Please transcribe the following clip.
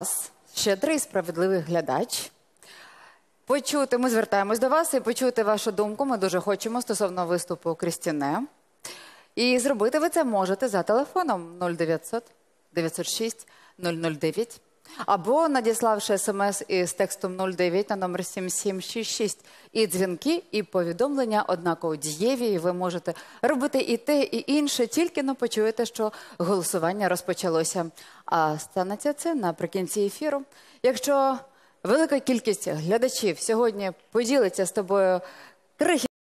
вас, щедрий справедливий глядач. Почути, ми звертаємось до вас і почути вашу думку. Ми дуже хочемо стосовно виступу Крістіне. І зробити ви це можете за телефоном 0900 906 009 або надіславши смс із текстом 09 на номер 7766. І дзвінки, і повідомлення однаково дієві. і Ви можете робити і те, і інше, тільки не почуєте, що голосування розпочалося. А станеться це наприкінці ефіру. Якщо велика кількість глядачів сьогодні поділиться з тобою крихи.